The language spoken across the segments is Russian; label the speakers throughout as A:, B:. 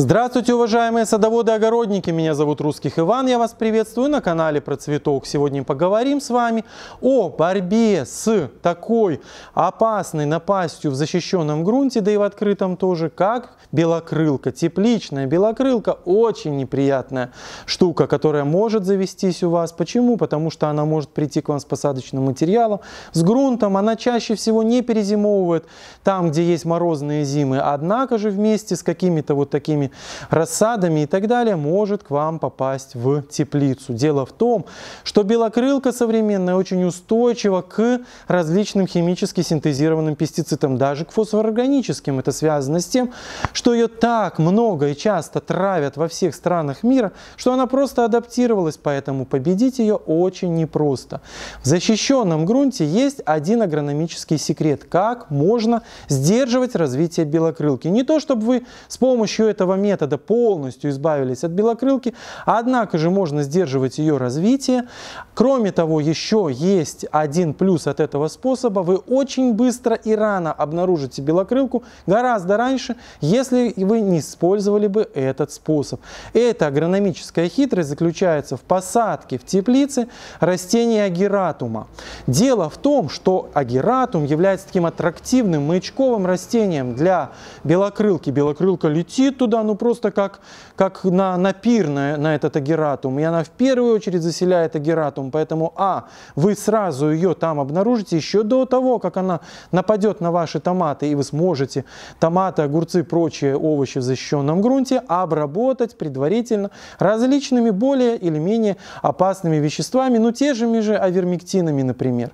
A: Здравствуйте, уважаемые садоводы и огородники! Меня зовут Русских Иван, я вас приветствую на канале про цветок. Сегодня поговорим с вами о борьбе с такой опасной напастью в защищенном грунте, да и в открытом тоже, как белокрылка. Тепличная белокрылка очень неприятная штука, которая может завестись у вас. Почему? Потому что она может прийти к вам с посадочным материалом, с грунтом. Она чаще всего не перезимовывает там, где есть морозные зимы. Однако же вместе с какими-то вот такими культурами, рассадами и так далее, может к вам попасть в теплицу. Дело в том, что белокрылка современная очень устойчива к различным химически синтезированным пестицидам, даже к фосфорорганическим. Это связано с тем, что ее так много и часто травят во всех странах мира, что она просто адаптировалась, поэтому победить ее очень непросто. В защищенном грунте есть один агрономический секрет, как можно сдерживать развитие белокрылки. Не то, чтобы вы с помощью этого метода полностью избавились от белокрылки, однако же можно сдерживать ее развитие. Кроме того, еще есть один плюс от этого способа. Вы очень быстро и рано обнаружите белокрылку, гораздо раньше, если вы не использовали бы этот способ. Эта агрономическая хитрость заключается в посадке в теплице растения агератума. Дело в том, что агератум является таким аттрактивным маячковым растением для белокрылки. Белокрылка летит туда, ну просто как, как на, на пир на, на этот агератум. И она в первую очередь заселяет агератум, поэтому а, вы сразу ее там обнаружите еще до того, как она нападет на ваши томаты, и вы сможете томаты, огурцы, прочие овощи в защищенном грунте обработать предварительно различными более или менее опасными веществами, ну те же же авермектинами, например.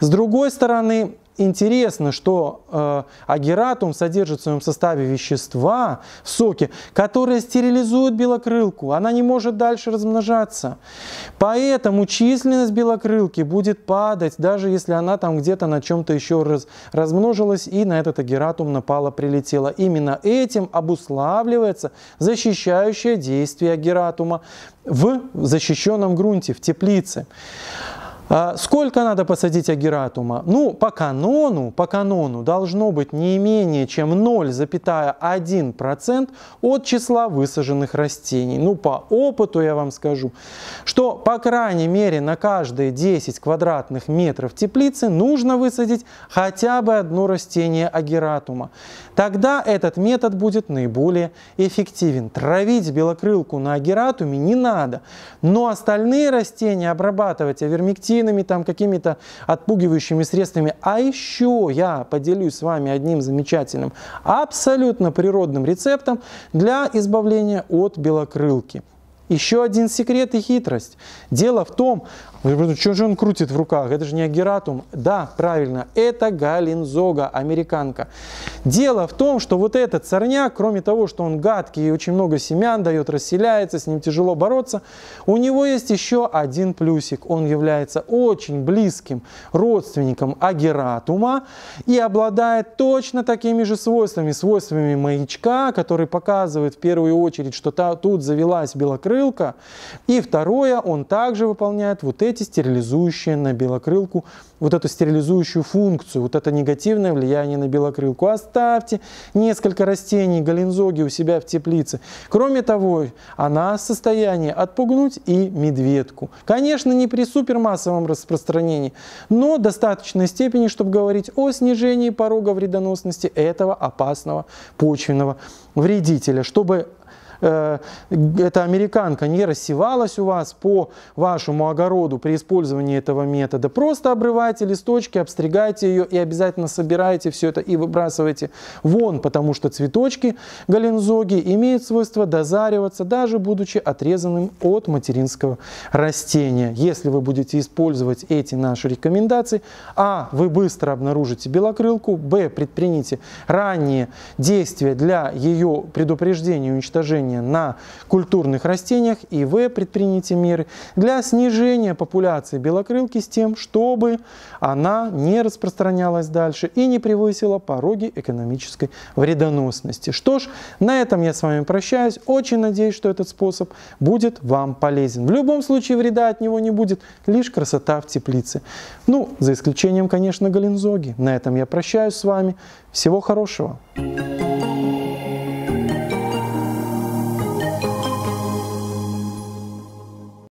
A: С другой стороны, Интересно, что э, агератум содержит в своем составе вещества соки, которые стерилизуют белокрылку. Она не может дальше размножаться. Поэтому численность белокрылки будет падать, даже если она там где-то на чем-то еще раз, размножилась и на этот агератум напала, прилетела. Именно этим обуславливается защищающее действие агератума в защищенном грунте, в теплице. А сколько надо посадить агератума? Ну, по канону, по канону должно быть не менее чем 0,1% от числа высаженных растений. Ну, по опыту я вам скажу, что по крайней мере на каждые 10 квадратных метров теплицы нужно высадить хотя бы одно растение агератума. Тогда этот метод будет наиболее эффективен. Травить белокрылку на агератуме не надо, но остальные растения обрабатывать авермектином никотинами, там какими-то отпугивающими средствами. А еще я поделюсь с вами одним замечательным, абсолютно природным рецептом для избавления от белокрылки. Еще один секрет и хитрость. Дело в том, что же он крутит в руках, это же не агератум. Да, правильно, это галинзога, американка. Дело в том, что вот этот сорняк, кроме того, что он гадкий и очень много семян дает, расселяется, с ним тяжело бороться, у него есть еще один плюсик. Он является очень близким родственником агератума и обладает точно такими же свойствами, свойствами маячка, который показывает в первую очередь, что та, тут завелась белокрылая, белокрылка. И второе, он также выполняет вот эти стерилизующие на белокрылку, вот эту стерилизующую функцию, вот это негативное влияние на белокрылку. Оставьте несколько растений галензоги у себя в теплице. Кроме того, она в состоянии отпугнуть и медведку. Конечно, не при супермассовом распространении, но достаточной степени, чтобы говорить о снижении порога вредоносности этого опасного почвенного вредителя, чтобы Э, эта американка не рассевалась у вас по вашему огороду при использовании этого метода. Просто обрывайте листочки, обстригайте ее и обязательно собираете все это и выбрасывайте вон, потому что цветочки галензоги имеют свойство дозариваться, даже будучи отрезанным от материнского растения. Если вы будете использовать эти наши рекомендации, а вы быстро обнаружите белокрылку, б предпринимите ранние действия для ее предупреждения и уничтожения выращивания на культурных растениях и вы предприняты меры для снижения популяции белокрылки с тем, чтобы она не распространялась дальше и не превысила пороги экономической вредоносности. Что ж, на этом я с вами прощаюсь. Очень надеюсь, что этот способ будет вам полезен. В любом случае вреда от него не будет, лишь красота в теплице. Ну, за исключением, конечно, галинзоги. На этом я прощаюсь с вами. Всего хорошего! Thank you.